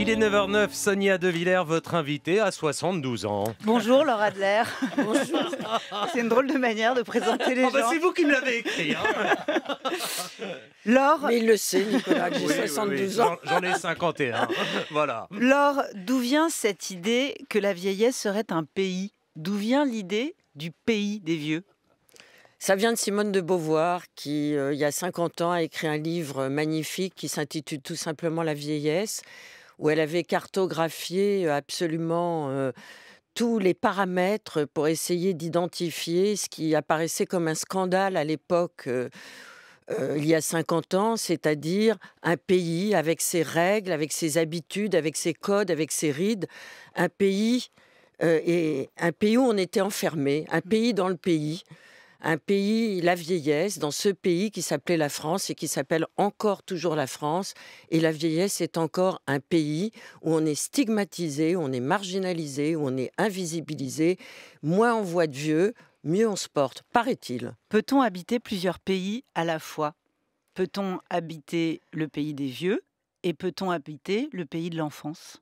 Il est 9h09, Sonia De Villers, votre invitée, à 72 ans. Bonjour Laura Adler. Bonjour. C'est une drôle de manière de présenter les ah bah, gens. c'est vous qui me l'avez écrit. Hein. Laure. Mais il le sait, Nicolas, que j'ai 72 ans. J'en ai 51. voilà. Laure, d'où vient cette idée que la vieillesse serait un pays D'où vient l'idée du pays des vieux ça vient de Simone de Beauvoir, qui, euh, il y a 50 ans, a écrit un livre magnifique qui s'intitule tout simplement La vieillesse, où elle avait cartographié absolument tous les paramètres pour essayer d'identifier ce qui apparaissait comme un scandale à l'époque. il y a 50 ans, c'est-à-dire un pays avec ses règles, avec ses habitudes, avec ses codes, avec ses rides, un pays, et un pays où on était enfermé, un mmh. pays dans le pays, un pays, la vieillesse, dans ce pays qui s'appelait la France et qui s'appelle encore toujours la France. Et la vieillesse est encore un pays où on est stigmatisé, on est marginalisé, on est invisibilisé. Moins on voit de vieux, mieux on se porte, paraît-il. Peut-on habiter plusieurs pays à la fois Peut-on habiter le pays des vieux et peut-on habiter le pays de l'enfance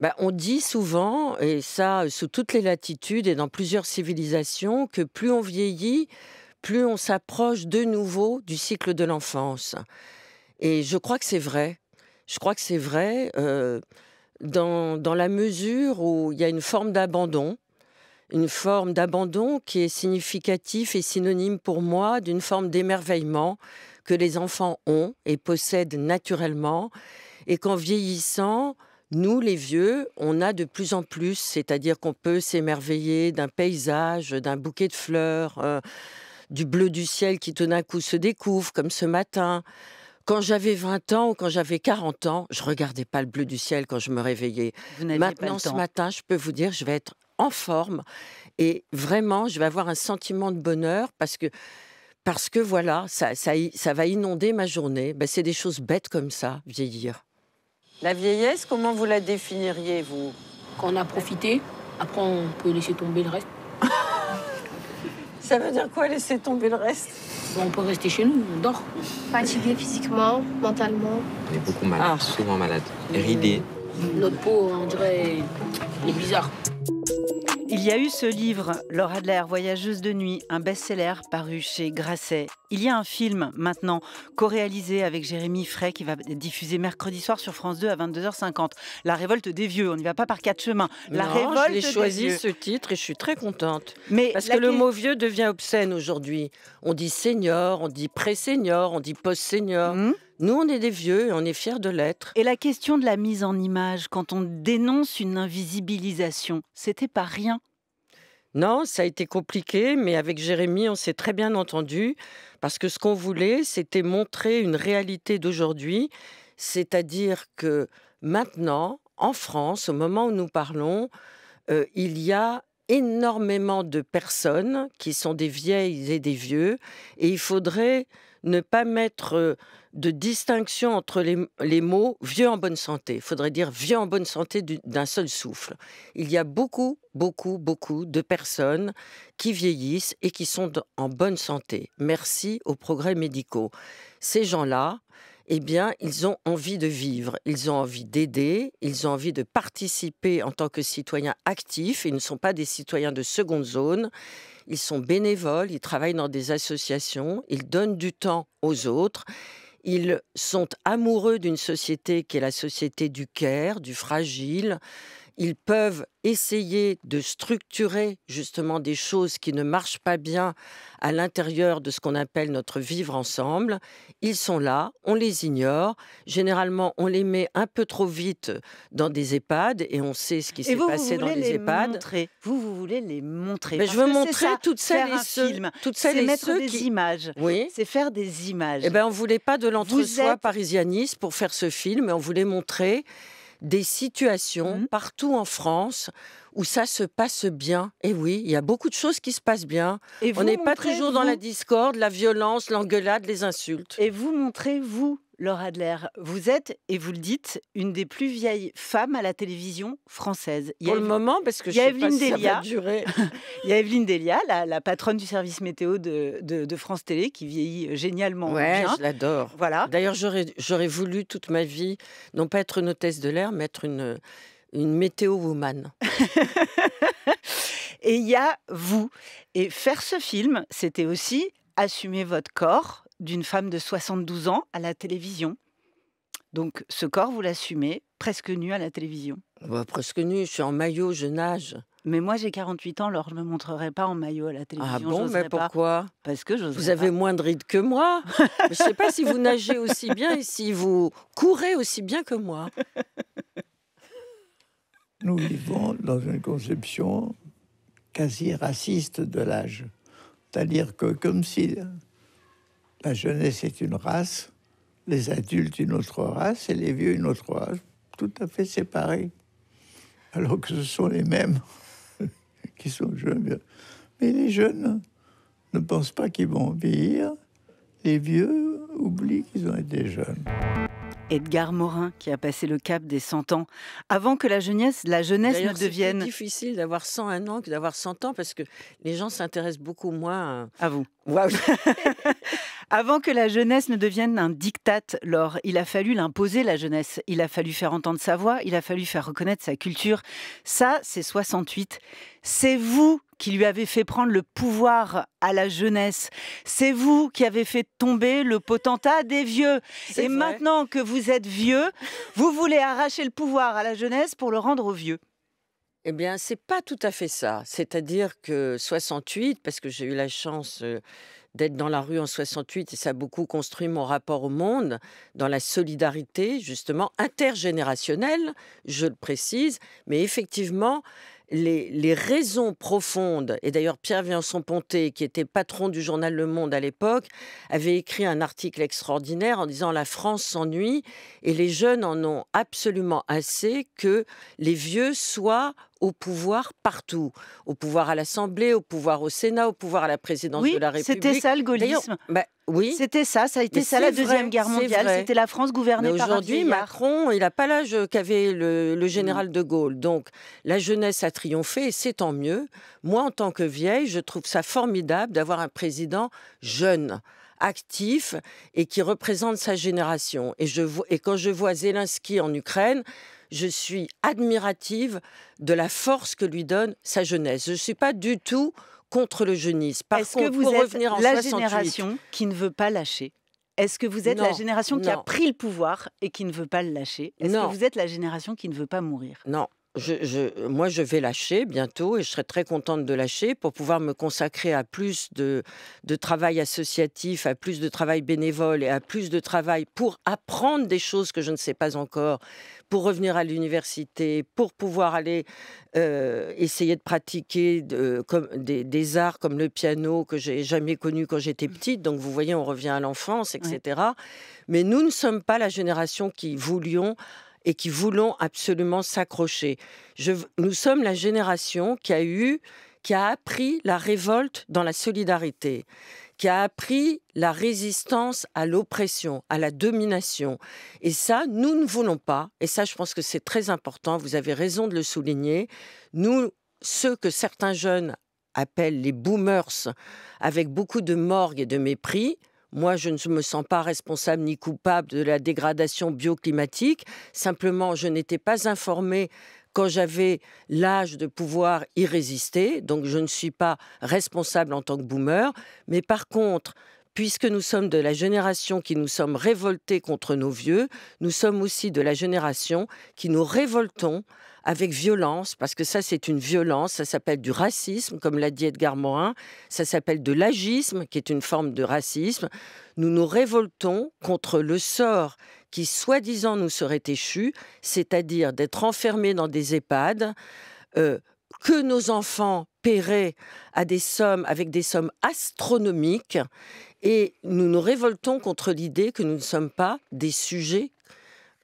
bah, on dit souvent, et ça sous toutes les latitudes et dans plusieurs civilisations, que plus on vieillit, plus on s'approche de nouveau du cycle de l'enfance. Et je crois que c'est vrai. Je crois que c'est vrai euh, dans, dans, la mesure où il y a une forme d'abandon, une forme d'abandon qui est significatif et synonyme pour moi d'une forme d'émerveillement que les enfants ont et possèdent naturellement, et qu'en vieillissant, nous, les vieux, on a de plus en plus, c'est-à-dire qu'on peut s'émerveiller d'un paysage, d'un bouquet de fleurs, euh, du bleu du ciel qui tout d'un coup se découvre, comme ce matin. Quand j'avais 20 ans ou quand j'avais 40 ans, je regardais pas le bleu du ciel quand je me réveillais. Maintenant, ce matin, je peux vous dire, je vais être en forme et vraiment, je vais avoir un sentiment de bonheur parce que parce que voilà, ça, ça, va inonder ma journée. Ben, c'est des choses bêtes comme ça, vieillir. La vieillesse, comment vous la définiriez, vous Qu'on a profité, après on peut laisser tomber le reste. Ça veut dire quoi, laisser tomber le reste On peut rester chez nous, on dort. Fatigué physiquement, mentalement. On est beaucoup malade, ah. souvent malade, ridé. Notre peau, on dirait, est bizarre. Il y a eu ce livre, Laura Adler, Voyageuse de nuit, un best-seller paru chez Grasset. Il y a un film maintenant, co-réalisé avec Jérémy Frey, qui va diffuser mercredi soir sur France 2 à 22h50. La révolte des vieux, on n'y va pas par quatre chemins. La non, révolte J'ai choisi ce titre et je suis très contente. Mais Parce que le mot vieux devient obscène aujourd'hui. On dit senior, on dit pré-senior, on dit post-senior. Hum. Nous, on est des vieux et on est fiers de l'être. Et la question de la mise en image, quand on dénonce une invisibilisation, c'était pas rien. Non, ça a été compliqué, mais avec Jérémy, on s'est très bien entendu, parce que ce qu'on voulait, c'était montrer une réalité d'aujourd'hui, c'est-à-dire que maintenant, en France, au moment où nous parlons, euh, il y a énormément de personnes qui sont des vieilles et des vieux, et il faudrait ne pas mettre euh, de distinction entre les, mots vieux en bonne santé. Il faudrait dire vieux en bonne santé d'un seul souffle. Il y a beaucoup, beaucoup, beaucoup de personnes qui vieillissent et qui sont en bonne santé. Merci aux progrès médicaux. Ces gens-là, eh bien, ils ont envie de vivre, ils ont envie d'aider, ils ont envie de participer en tant que citoyens actifs. Ils ne sont pas des citoyens de seconde zone. Ils sont bénévoles, ils travaillent dans des associations, ils donnent du temps aux autres. Ils sont amoureux d'une société qui est la société du care, du fragile, ils peuvent essayer de structurer justement des choses qui ne marchent pas bien à l'intérieur de ce qu'on appelle notre vivre ensemble. Ils sont là, on les ignore. Généralement, on les met un peu trop vite dans des EHPAD et on sait ce qui s'est passé dans les, les EHPAD. Montrer. Vous, vous voulez les montrer. Mais ben, je veux montrer toutes celles et ceux, toutes celles et mettre des images. Oui. C'est faire des images. Eh ben, on voulait pas de l'entre-soi parisianiste pour faire ce film, mais on voulait montrer des situations mmh partout en France où ça se passe bien. Et oui, il y a beaucoup de choses qui se passent bien. On n'est pas toujours dans la discorde, la violence, l'engueulade, les insultes. Et vous montrez, vous, Laura Adler, vous êtes, et vous le dites, une des plus vieilles femmes à la télévision française. Il y a Pour le moment, parce que je sais ça va durer. Il y a Evelyne Delia, la, patronne du service météo de, France Télé, qui vieillit euh, génialement ouais, je l'adore. Voilà. D'ailleurs, j'aurais voulu toute ma vie, non pas être une hôtesse de l'air, mais être une, une météo-woman. et il y a vous. Et faire ce film, c'était aussi assumer votre corps d'une femme de 72 ans à la télévision. Donc ce corps, vous l'assumez presque nu à la télévision. Bah, presque nu, je suis en maillot, je nage. Mais moi, j'ai 48 ans, alors je ne me montrerai pas en maillot à la ah télévision. Ah bon, mais pourquoi Parce que Vous avez moins de rides que moi. je ne sais pas si vous nagez aussi bien et si vous courez aussi bien que moi. Nous vivons dans une conception quasi raciste de l'âge. C'est-à-dire que comme si la jeunesse est une race, les adultes une autre race et les vieux une autre race, tout à fait séparés. Alors que ce sont les mêmes qui sont jeunes. Mais les jeunes ne pensent pas qu'ils vont vieillir. Les vieux oublient qu'ils ont été jeunes. Edgar Morin, qui a passé le cap des 100 ans, avant que la jeunesse, la jeunesse ne devienne. C'est difficile d'avoir 101 ans que d'avoir 100 ans parce que les gens s'intéressent beaucoup moins à, vous. Avant que la jeunesse ne devienne un diktat, lors il a fallu l'imposer, la jeunesse. Il a fallu faire entendre sa voix, il a fallu faire reconnaître sa culture. Ça, c'est 68. C'est vous qui lui avait fait prendre le pouvoir à la jeunesse. C'est vous qui avez fait tomber le potentat des vieux. Et maintenant que vous êtes vieux, vous voulez arracher le pouvoir à la jeunesse pour le rendre aux vieux. Eh bien, c'est pas tout à fait ça. C'est-à-dire que 68, parce que j'ai eu la chance euh, d'être dans la rue en 68 et ça a beaucoup construit mon rapport au monde, dans la solidarité, justement, intergénérationnelle, je le précise, mais effectivement, les, raisons profondes, et d'ailleurs Pierre Viançon-Ponté, qui était patron du journal Le Monde à l'époque, avait écrit un article extraordinaire en disant La France s'ennuie et les jeunes en ont absolument assez que les vieux soient au pouvoir partout, au pouvoir à l'Assemblée, au pouvoir au Sénat, au pouvoir à la présidence de la République. C'était ça le gaullisme. Oui. C'était ça, ça a été ça la Deuxième Guerre mondiale. C'était la France gouvernée mais par Aujourd'hui, Macron, il n'a pas l'âge qu'avait le, mm. général de Gaulle. Donc, la jeunesse a triomphé et c'est tant mieux. Moi, en tant que vieille, je trouve ça formidable d'avoir un président jeune actif et qui représente sa génération. Et, je, et quand je vois Zelensky en Ukraine, je suis admirative de la force que lui donne sa jeunesse. Je ne suis pas du tout contre le jeunisme. parce Est-ce que vous êtes la génération qui ne veut pas lâcher est-ce que vous êtes la génération qui a pris le pouvoir et qui ne veut pas le lâcher Est-ce que vous êtes la génération qui ne veut pas mourir Non, je, moi, je vais lâcher bientôt et je serai très contente de lâcher pour pouvoir me consacrer à plus de, de travail associatif, à plus de travail bénévole et à plus de travail pour apprendre des choses que je ne sais pas encore, pour revenir à l'université, pour pouvoir aller euh, essayer de pratiquer de, comme des, arts comme le piano que j'ai jamais connu quand j'étais mmh. petite. Donc, vous voyez, on revient à l'enfance, etc. Mais nous ne sommes pas la génération qui voulions et qui voulons absolument s'accrocher. nous sommes la génération qui a eu, qui a appris la révolte dans la solidarité, qui a appris la résistance à l'oppression, à la domination. Et ça, nous ne voulons pas, et ça je pense que c'est très important, vous avez raison de le souligner, nous, ceux que certains jeunes appellent les boomers, avec beaucoup de morgue et de mépris, moi, je ne me sens pas responsable ni coupable de la dégradation bioclimatique. Simplement, je n'étais pas informée quand j'avais l'âge de pouvoir y résister. Donc, je ne suis pas responsable en tant que boomer. Mais par contre, puisque nous sommes de la génération qui nous sommes révoltés contre nos vieux, nous sommes aussi de la génération qui nous révoltons avec violence, parce que ça c'est une violence, ça s'appelle du racisme, comme l'a dit Edgar Morin, ça s'appelle de l'agisme, qui est une forme de racisme. Nous nous révoltons contre le sort qui soi-disant nous serait échu, c'est-à-dire d'être enfermés dans des EHPAD, euh, que nos enfants à des sommes, avec des sommes astronomiques, et nous nous révoltons contre l'idée que nous ne sommes pas des sujets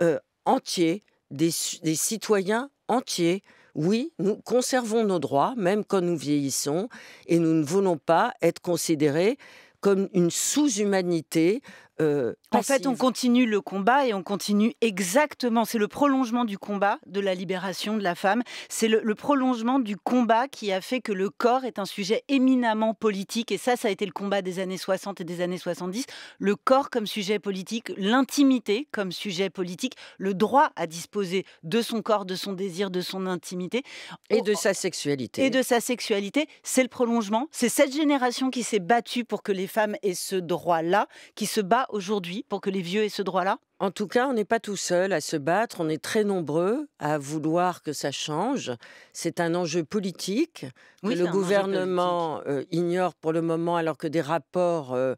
euh, entiers, des citoyens entiers. Oui, nous conservons nos droits, même quand nous vieillissons, et nous ne voulons pas être considérés comme une sous-humanité euh, en fait, on continue le combat et on continue exactement. C'est le prolongement du combat de la libération de la femme. C'est le, le, prolongement du combat qui a fait que le corps est un sujet éminemment politique. Et ça, ça a été le combat des années 60 et des années 70. Le corps comme sujet politique, l'intimité comme sujet politique, le droit à disposer de son corps, de son désir, de son intimité. Et oh, de oh. sa sexualité. Et de sa sexualité. C'est le prolongement. C'est cette génération qui s'est battue pour que les femmes aient ce droit-là, qui se bat aujourd'hui pour que les vieux aient ce droit-là en tout cas, on n'est pas tout seul à se battre, on est très nombreux à vouloir que ça change. C'est un enjeu politique que le gouvernement euh, ignore pour le moment, alors que des rapports euh,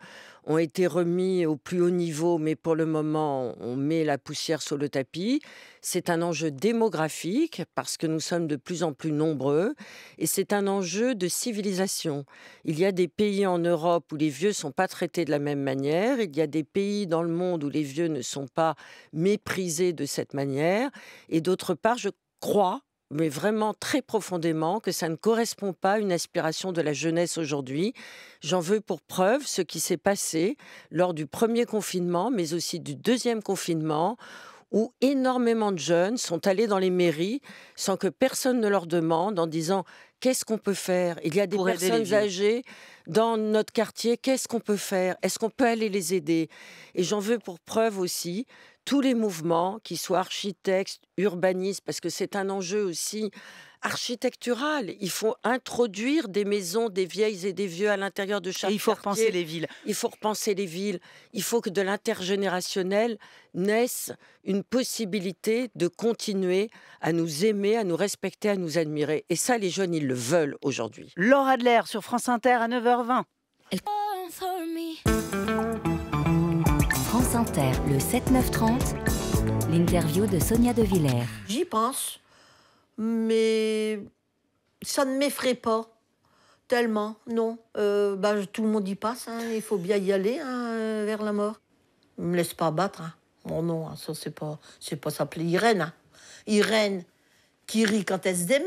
ont été remis au plus haut niveau, mais pour le moment, on met la poussière sur le tapis. C'est un enjeu démographique, parce que nous sommes de plus en plus nombreux, et c'est un enjeu de civilisation. Il y a des pays en Europe où les vieux ne sont pas traités de la même manière, il y a des pays dans le monde où les vieux ne sont pas méprisés de cette manière. Et d'autre part, je crois mais vraiment très profondément que ça ne correspond pas à une aspiration de la jeunesse aujourd'hui. J'en veux pour preuve ce qui s'est passé lors du premier confinement, mais aussi du deuxième confinement, où énormément de jeunes sont allés dans les mairies sans que personne ne leur demande en disant qu'est-ce qu'on peut faire. Il y a des personnes âgées dans notre quartier, qu'est-ce qu'on peut faire Est-ce qu'on peut aller les aider Et j'en veux pour preuve aussi tous les mouvements, qui soient architectes, urbanistes, parce que c'est un enjeu aussi architectural. Il faut introduire des maisons, des vieilles et des vieux à l'intérieur de chaque il faut quartier. repenser les villes. Il faut repenser les villes. Il faut que de l'intergénérationnel naisse une possibilité de continuer à nous aimer, à nous respecter, à nous admirer. Et ça, les jeunes, ils le veulent aujourd'hui. Laura Adler sur France Inter à 9h20. France Inter, le 7-9-30, l'interview de Sonia De Villers. J'y pense mais ça ne m'effraie pas tellement, non. Euh, bah, tout le monde y passe, hein. il faut bien y aller hein, vers la mort. me laisse pas battre. mon hein. oh nom. ça, c'est pas, c'est pas s'appeler Irène. Irène qui rit quand elle se démène.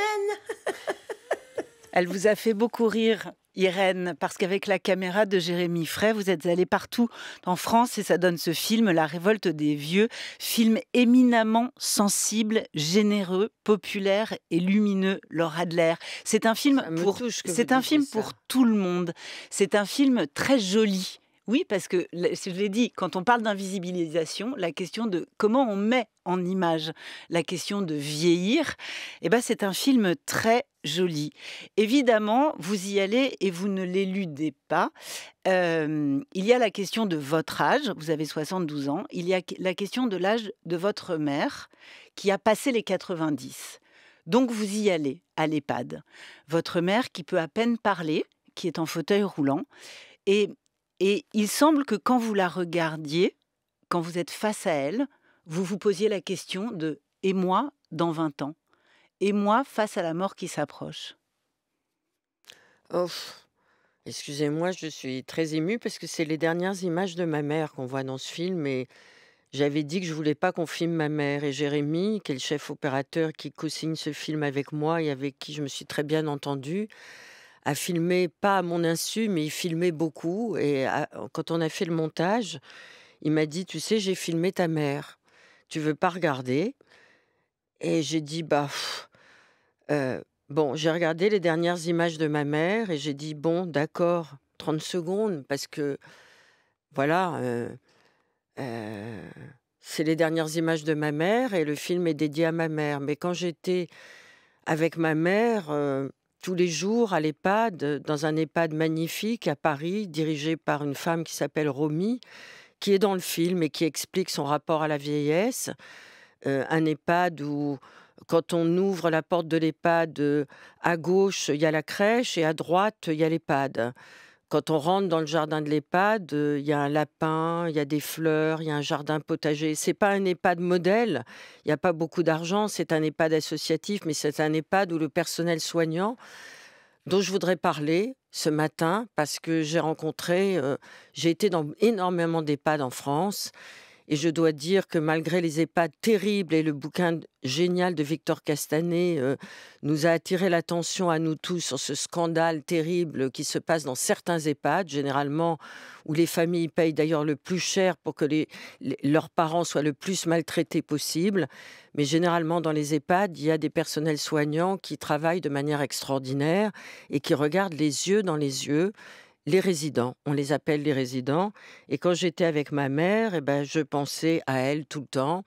elle vous a fait beaucoup rire. Irène, parce qu'avec la caméra de Jérémy Fray, vous êtes allé partout en France et ça donne ce film, La révolte des vieux, film éminemment sensible, généreux, populaire et lumineux, Laura Adler. C'est un film c'est un film pour tout le monde. C'est un film très joli oui, parce que, je l'ai dit, quand on parle d'invisibilisation, la question de comment on met en image la question de vieillir, eh ben, c'est un film très joli. Évidemment, vous y allez et vous ne l'éludez pas. Euh, il y a la question de votre âge, vous avez 72 ans, il y a la question de l'âge de votre mère qui a passé les 90. Donc vous y allez à l'EHPAD. Votre mère qui peut à peine parler, qui est en fauteuil roulant. Et et il semble que quand vous la regardiez, quand vous êtes face à elle, vous vous posiez la question de Et moi dans 20 ans Et moi face à la mort qui s'approche excusez-moi, je suis très émue parce que c'est les dernières images de ma mère qu'on voit dans ce film et j'avais dit que je voulais pas qu'on filme ma mère et Jérémy, qui est le chef opérateur qui co-signe ce film avec moi et avec qui je me suis très bien entendue, a filmé, pas à mon insu, mais il filmait beaucoup. Et quand on a fait le montage, il m'a dit, tu sais, j'ai filmé ta mère. Tu veux pas regarder Et j'ai dit, bah... Euh, bon, j'ai regardé les dernières images de ma mère et j'ai dit, bon, d'accord, 30 secondes, parce que, voilà, euh, euh, c'est les dernières images de ma mère et le film est dédié à ma mère. Mais quand j'étais avec ma mère, tous les jours à l'EHPAD, euh, dans un EHPAD magnifique à Paris, dirigé par une femme qui s'appelle Romy, qui est dans le film et qui explique son rapport à la vieillesse. Euh, un EHPAD où, quand on ouvre la porte de l'EHPAD, euh, à gauche, il y a la crèche et à droite, il y a l'EHPAD. Quand on rentre dans le jardin de l'EHPAD, euh, il y a un lapin, il y a des fleurs, il y a un jardin potager. C'est pas un EHPAD modèle. Il n'y a pas beaucoup d'argent. C'est un EHPAD associatif, mais c'est un EHPAD où le personnel soignant dont je voudrais parler ce matin parce que j'ai rencontré, euh, j'ai été dans énormément d'EHPAD en France et je dois dire que malgré les EHPAD terribles et le bouquin génial de Victor Castanet euh, nous a attiré l'attention à nous tous sur ce scandale terrible qui se passe dans certains EHPAD, généralement où les familles payent d'ailleurs le plus cher pour que leurs parents soient le plus maltraités possible. Mais généralement dans les EHPAD, il y a des personnels soignants qui travaillent de manière extraordinaire et qui regardent les yeux dans les yeux les résidents. On les appelle les résidents. Et quand j'étais avec ma mère, eh ben, je pensais à elle tout le temps.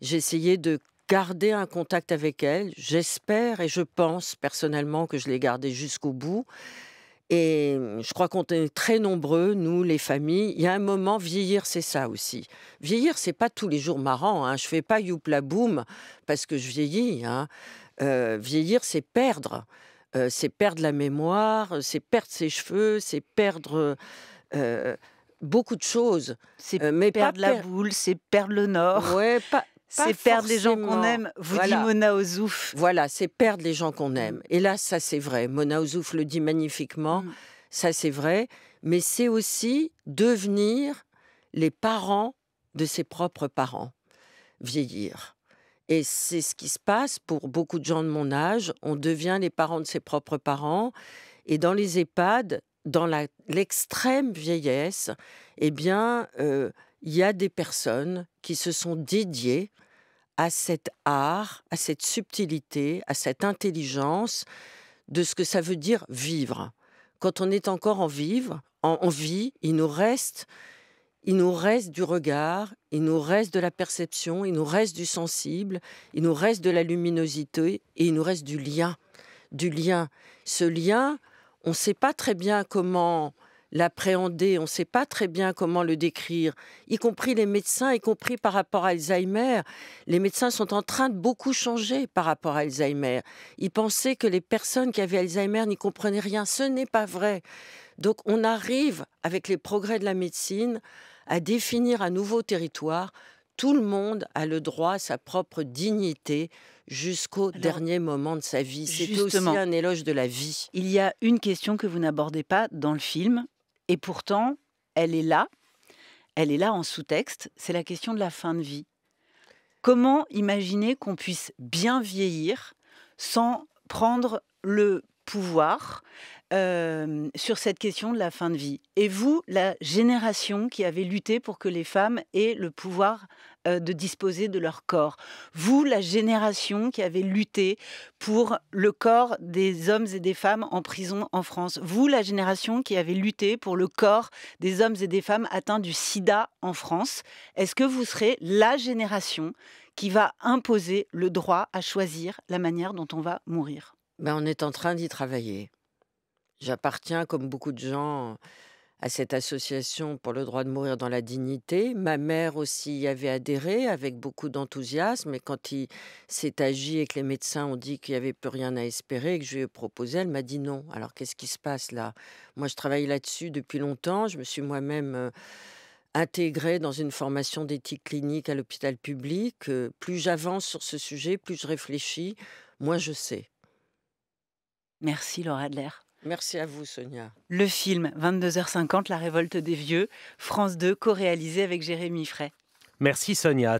J'essayais de garder un contact avec elle. J'espère et je pense personnellement que je l'ai gardé jusqu'au bout. Et je crois qu'on est très nombreux, nous, les familles. Il y a un moment, vieillir, c'est ça aussi. Vieillir, c'est pas tous les jours marrant. Hein. Je fais pas youpla boum parce que je vieillis. Hein. Euh, vieillir, c'est perdre. Euh, c'est perdre la mémoire, euh, c'est perdre ses cheveux, c'est perdre euh, beaucoup de choses. C'est mais perdre la boule, c'est perdre le nord. c'est perdre les gens qu'on aime, vous dit Mona Ozouf. Voilà, c'est perdre les gens qu'on mmh. aime. Et là, ça c'est vrai. Mona Ozouf le dit magnifiquement, mmh. ça c'est vrai. Mais c'est aussi devenir les parents de ses propres parents, vieillir. Et c'est ce qui se passe pour beaucoup de gens de mon âge. On devient les parents de ses propres parents. Et dans les EHPAD, dans l'extrême vieillesse, eh bien, euh, il y a des personnes qui se sont dédiées à cet art, à cette subtilité, à cette intelligence de ce que ça veut dire vivre. Quand on est encore en, vivre, en vie, il nous reste il nous reste du regard, il nous reste de la perception, il nous reste du sensible, il nous reste de la luminosité et il nous reste du lien. Du lien. Ce lien, on ne sait pas très bien comment l'appréhender, on ne sait pas très bien comment le décrire, y compris les médecins, y compris par rapport à Alzheimer. Les médecins sont en train de beaucoup changer par rapport à Alzheimer. Ils pensaient que les personnes qui avaient Alzheimer n'y comprenaient rien. Ce n'est pas vrai. Donc on arrive, avec les progrès de la médecine, à définir un nouveau territoire, tout le monde a le droit à sa propre dignité jusqu'au dernier moment de sa vie. C'est aussi un éloge de la vie. Il y a une question que vous n'abordez pas dans le film, et pourtant, elle est là, elle est là en sous-texte, c'est la question de la fin de vie. Comment imaginer qu'on puisse bien vieillir sans prendre le pouvoir euh, sur cette question de la fin de vie. Et vous, la génération qui avait lutté pour que les femmes aient le pouvoir euh, de disposer de leur corps. Vous, la génération qui avait lutté pour le corps des hommes et des femmes en prison en France. Vous, la génération qui avait lutté pour le corps des hommes et des femmes atteints du sida en France. Est-ce que vous serez la génération qui va imposer le droit à choisir la manière dont on va mourir ben, on est en train d'y travailler. J'appartiens, comme beaucoup de gens, à cette association pour le droit de mourir dans la dignité. Ma mère aussi y avait adhéré avec beaucoup d'enthousiasme. Et quand il s'est agi et que les médecins ont dit qu'il n'y avait plus rien à espérer et que je lui ai proposé, elle m'a dit non. Alors qu'est-ce qui se passe là Moi, je travaille là-dessus depuis longtemps. Je me suis moi-même euh, intégrée dans une formation d'éthique clinique à l'hôpital public. Euh, plus j'avance sur ce sujet, plus je réfléchis, moins je sais. Merci Laura Adler. Merci à vous, Sonia. Le film 22h50, La révolte des vieux, France 2, co-réalisé avec Jérémy Fray. Merci Sonia.